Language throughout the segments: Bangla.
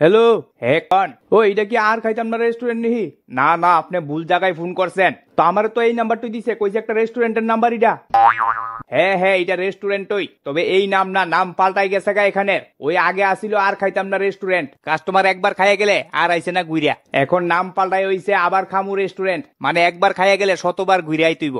হ্যালো হ্যাঁ কন ও এটা কি আর খাইতাম না রেস্টুরেন্ট নিহি না না আপনি ভুল জায়গায় ফোন করছেন তো আমার তো এই নাম্বারটুই দিছে কইছে একটা রেস্টুরেন্টের নাম্বার এটা হ্যাঁ হ্যাঁ এটা রেস্টুরেন্টই তবে এই নাম না নাম পাল্টাই গেছে গা এখানে ওই আগে আসিল আর খাইতাম না রেস্টুরেন্ট কাস্টমার একবার খাইয়া গেলে আর আইছে না ঘুরিয়া এখন নাম পাল্টাই হইছে আবার খামু রেস্টুরেন্ট মানে একবার খাইয়া গেলে শতবার ঘুরিয়াই তুইব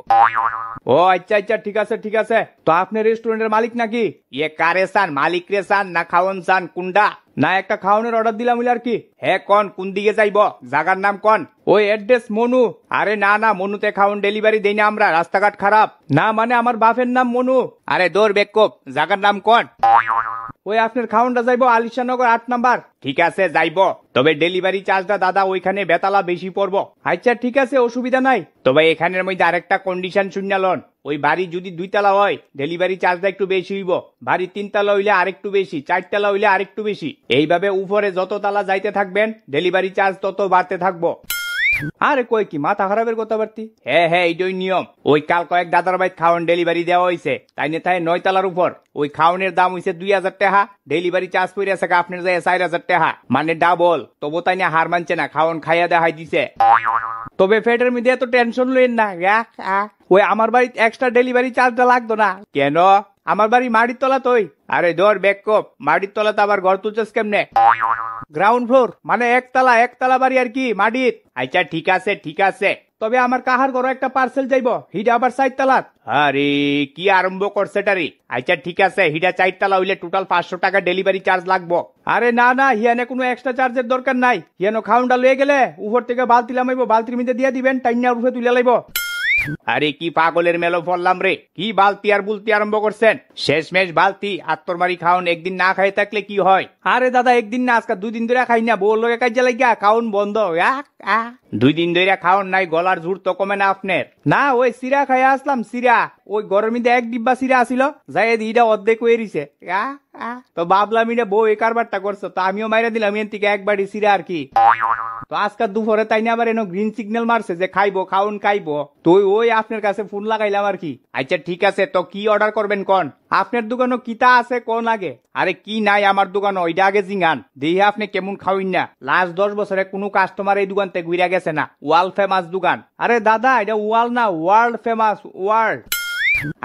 ও আচ্ছা আচ্ছা ঠিক আছে ঠিক আছে তো আপনি রেস্টুরেন্টের মালিক নাকি ইয়ে কারে চান মালিক রে চান না খাওয়ান চান কুন্ডা না একটা খাওয়ানোর অর্ডার দিলাম আর কি হ্যাঁ কন কোন দিকে যাইব জাগার নাম কন ওই অ্যাড্রেস মনু আরে না না মনুতে খাওন ডেলিভারি দেই না আমরা রাস্তাঘাট খারাপ না মানে আমার বাপের নাম মনু আরে দৌড় বেকপ জাগার নাম কোন ওই আপনার খাওনটা যাইবো আলিশানগর আট নাম্বার ঠিক আছে যাইব তবে ডেলিভারি চার্জটা দাদা ওইখানে বেতালা বেশি পড়বো আচ্ছা ঠিক আছে অসুবিধা নাই তবে এখানের মধ্যে আরেকটা কন্ডিশন শুনলাম ওই বাড়ি যদি দুইতলা হয় ডেলিভারি চার্জটা একটু বেশি হইব বাড়ি তিনতলা হইলে আরেকটু বেশি চারতলা হইলে আরেকটু বেশি এইভাবে উপরে যত তালা যাইতে থাকবেন ডেলিভারি চার্জ তত বাড়তে থাকবো আরে কই কি মাথা খারাপের কথা কথাবার্তি হ্যাঁ হ্যাঁ এইটাই নিয়ম ওই কাল কয়েক দাদার বাইক খাওয়ান ডেলিভারি দেওয়া হয়েছে তাই নিয়ে তাই নয় তালার উপর ওই খাওয়ানের দাম হয়েছে দুই হাজার টাকা ডেলিভারি চার্জ পড়ে আছে আপনার যায় চার হাজার টাকা মানে ডাবল তবু তাই না হার মানছে না খাওয়ান খাইয়া দেখাই দিছে তবে ফেটের মিডিয়া তো টেনশন লইন না ওই আমার বাড়িতে এক্সট্রা ডেলিভারি চার্জটা লাগতো না কেন আমার বাড়ি মাড়ির তলা তো আরে ধর ব্যাককপ মাড়ির তলাতে আবার গড় তুলছিস কেমনে গ্রাউন্ড ফ্লোর মানে একতলা একতলা বাড়ি আর কি মাডিত আচ্ছা ঠিক আছে ঠিক আছে তবে আমার কাহার ঘর একটা পার্সেল যাইব হিডা আবার চারতলাত আরে কি আরম্ভ করছে টারি আচ্ছা ঠিক আছে হিডা চারতলা হইলে টোটাল পাঁচশো টাকা ডেলিভারি চার্জ লাগবো আরে না না হিয়ানে কোনো এক্সট্রা চার্জের দরকার নাই হিয়ানো খাউন্ডা লয়ে গেলে উপর থেকে বালতি লামাইব বালতির মধ্যে দিয়ে দিবেন টাইনা উপরে তুলে লাইব আরে কি পাগলের মেলো ফললাম রে কি বালতি আর বুলতি আরম্ভ করছেন শেষমেশ বালতি আত্মরমারি খাওন একদিন না খাই থাকলে কি হয় আরে দাদা একদিন না আজকে দুই দিন ধরে খাই না বউ লোকে কাজে লাগিয়া খাওন বন্ধ দুই দিন ধরে খাওন নাই গলার জোর তো কমে না আপনার না ওই সিরা খাই আসলাম সিরা ওই দিয়ে এক ডিব্বা সিরা আসিল যাই এটা অর্ধেক হয়ে রিছে তো ভাবলাম এটা বউ এই কারবারটা করছো তো আমিও মাইরা দিলাম এর থেকে একবারই সিরা আর কি তো আজকাল দুপুরে তাই না আবার এনো গ্রিন সিগন্যাল মারছে যে খাইবো খাউন খাইবো তুই ওই আপনার কাছে ফোন লাগাইলাম আর কি আচ্ছা ঠিক আছে তো কি অর্ডার করবেন কন আপনার দোকানও কিতা আছে কোন আগে আরে কি নাই আমার দোকান ওইটা আগে জিঙ্গান দিয়ে আপনি কেমন খাওয়িন না লাস্ট দশ বছরে কোনো কাস্টমার এই দোকানতে ঘুরে গেছে না ওয়ার্ল্ড ফেমাস দোকান আরে দাদা এটা ওয়াল না ওয়ার্ল্ড ফেমাস ওয়ার্ল্ড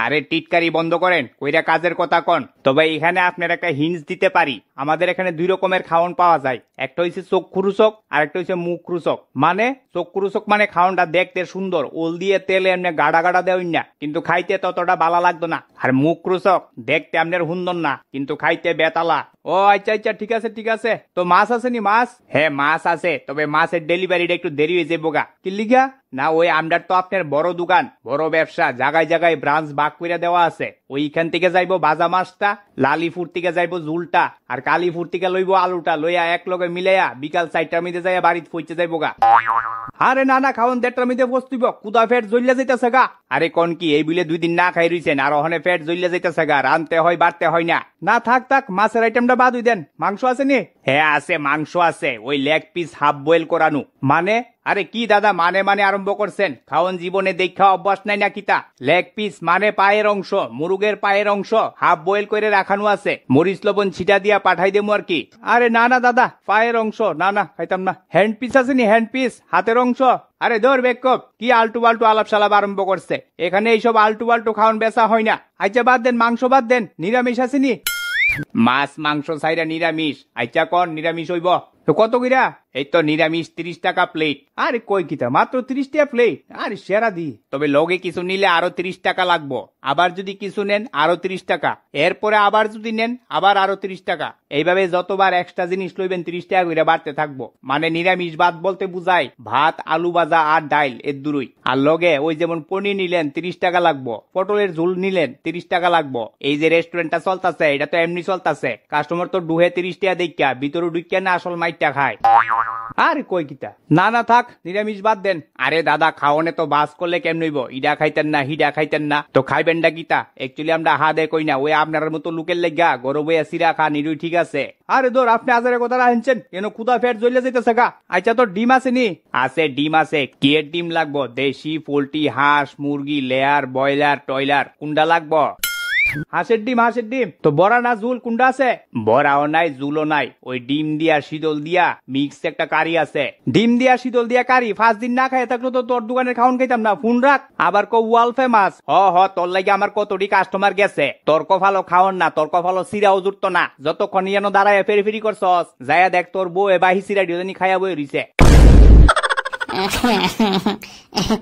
আরে টিটকারি বন্ধ করেন কইরা কাজের কথা কন তবে এখানে আপনার একটা হিন্স দিতে পারি আমাদের এখানে দুই রকমের খাওয়ান পাওয়া যায় একটা হচ্ছে চক্ষু আর একটা হচ্ছে মুখ রুচক মানে চক্ষু মানে খাওয়ানটা দেখতে সুন্দর ওল দিয়ে তেলে এমনি গাড়া গাড়া দেয় না কিন্তু খাইতে ততটা বালা লাগতো না আর মুখ রুচক দেখতে আপনার সুন্দর না কিন্তু খাইতে বেতালা ও আচ্ছা আচ্ছা ঠিক আছে ঠিক আছে তো মাছ নি মাছ হ্যাঁ মাছ আছে তবে মাছের ডেলিভারিটা একটু দেরি হয়ে যাবো গা কি লিগা না ওই আমরা তো আপনার বড় দোকান বড় ব্যবসা জায়গায় জায়গায় ব্রাঞ্চ ভাগ করে দেওয়া আছে ওইখান থেকে যাইব বাজা মাছটা লালিপুর থেকে যাইব জুলটা আর কালীপুর থেকে লইব আলুটা লইয়া এক লগে মিলাইয়া বিকাল চারটার মধ্যে যাইয়া বাড়িতে পৌঁছে যাইব গা আরে না না খাওন দেড়টার মধ্যে বস্তুব কুদা ফেট জ্বলিয়া যাইতেছে গা আরে কন কি এই বিলে দুই দিন না খাই রইছেন আর ওখানে ফেট জ্বলিয়া যাইতেছে গা রানতে হয় বাড়তে হয় না না থাক থাক মাছের আইটেমটা বাদ দেন মাংস আছে নি হ্যাঁ আছে মাংস আছে ওই লেগ পিস হাফ বয়েল করানো মানে আরে কি দাদা মানে মানে আরম্ভ করছেন খাওন জীবনে দেখা অভ্যাস নাই নাকি তা লেগ পিস মানে পায়ের অংশ মুরুগের পায়ের অংশ হাফ বয়েল করে রাখানো আছে মরিচ লবণ ছিটা দিয়া পাঠাই দেবো আর কি আরে না না দাদা পায়ের অংশ না না খাইতাম না হ্যান্ড পিস নি হ্যান্ড পিস হাতের অংশ আরে ধর বেকপ কি আলটু বাল্টু আলাপ সালাপ আরম্ভ করছে এখানে এইসব আলটু বাল্টু খাওয়ান বেচা হয় না আচ্ছা বাদ দেন মাংস বাদ দেন নিরামিষ আসেনি মাছ মাংস সাইরা নিরামিষ আচ্ছা কন নিরামিষ হইব তো কত গিরা এই তো নিরামিষ তিরিশ টাকা প্লেট আরে কই কিতা মাত্র ত্রিশ টাকা প্লেট আর সেরা দি তবে লগে কিছু নিলে আরো ত্রিশ টাকা লাগবো আবার যদি কিছু নেন আরো ত্রিশ টাকা এরপরে আবার যদি নেন আবার আরো ত্রিশ টাকা এইভাবে যতবার এক্সট্রা জিনিস লইবেন ত্রিশ টাকা করে বাড়তে থাকবো মানে নিরামিষ ভাত বলতে বুঝায় ভাত আলু ভাজা আর ডাইল এর দূরই আর লগে ওই যেমন পনির নিলেন ত্রিশ টাকা লাগবো পটলের ঝুল নিলেন ত্রিশ টাকা লাগবো এই যে রেস্টুরেন্টটা চলতেছে এটা তো এমনি চলতেছে কাস্টমার তো ডুহে তিরিশ টাকা দেখিয়া ভিতরে ডুকিয়া না আসল মাইট মাইরটা খায় আর কই কিতা না না থাক নিরামিষ বাদ দেন আরে দাদা খাওয়ানে তো বাস করলে কেমন হইব ইডা খাইতেন না হিডা খাইতেন না তো খাইবেন ডা কিতা একচুয়ালি আমরা হা দে কই না ওই আপনার মতো লোকের লেগা গরম হইয়া সিরা খা নিরুই ঠিক আছে আরে দোর আপনি আজারে কথা রাখছেন কেন কুদা ফেট জ্বলে যেতেছে গা আচ্ছা তো ডিম আছে নি আছে ডিম আছে কি ডিম লাগবো দেশি পোল্ট্রি হাঁস মুরগি লেয়ার বয়লার টয়লার কোনটা লাগবো হাঁসের ডিম হাঁসের ডিম তো বড়া না জুল কোনটা আছে বড়াও নাই জুলও নাই ওই ডিম দিয়া শীতল দিয়া মিক্স একটা কারি আছে ডিম দিয়া শীতল দিয়া কারি ফার্স্ট দিন না খাই থাকলো তো তোর দোকানের খাওন খাইতাম না ফোন রাখ আবার কো ওয়াল ফেমাস হ হ তোর লাগি আমার কতটি কাস্টমার গেছে তোর ফালো খাওন না তোর কফালো সিরাও জুটতো না যতক্ষণ যেন দাঁড়ায় ফেরি ফেরি করছস যাইয়া দেখ তোর বউ এ বাহি সিরা ডিওদানি খাইয়া বই রইছে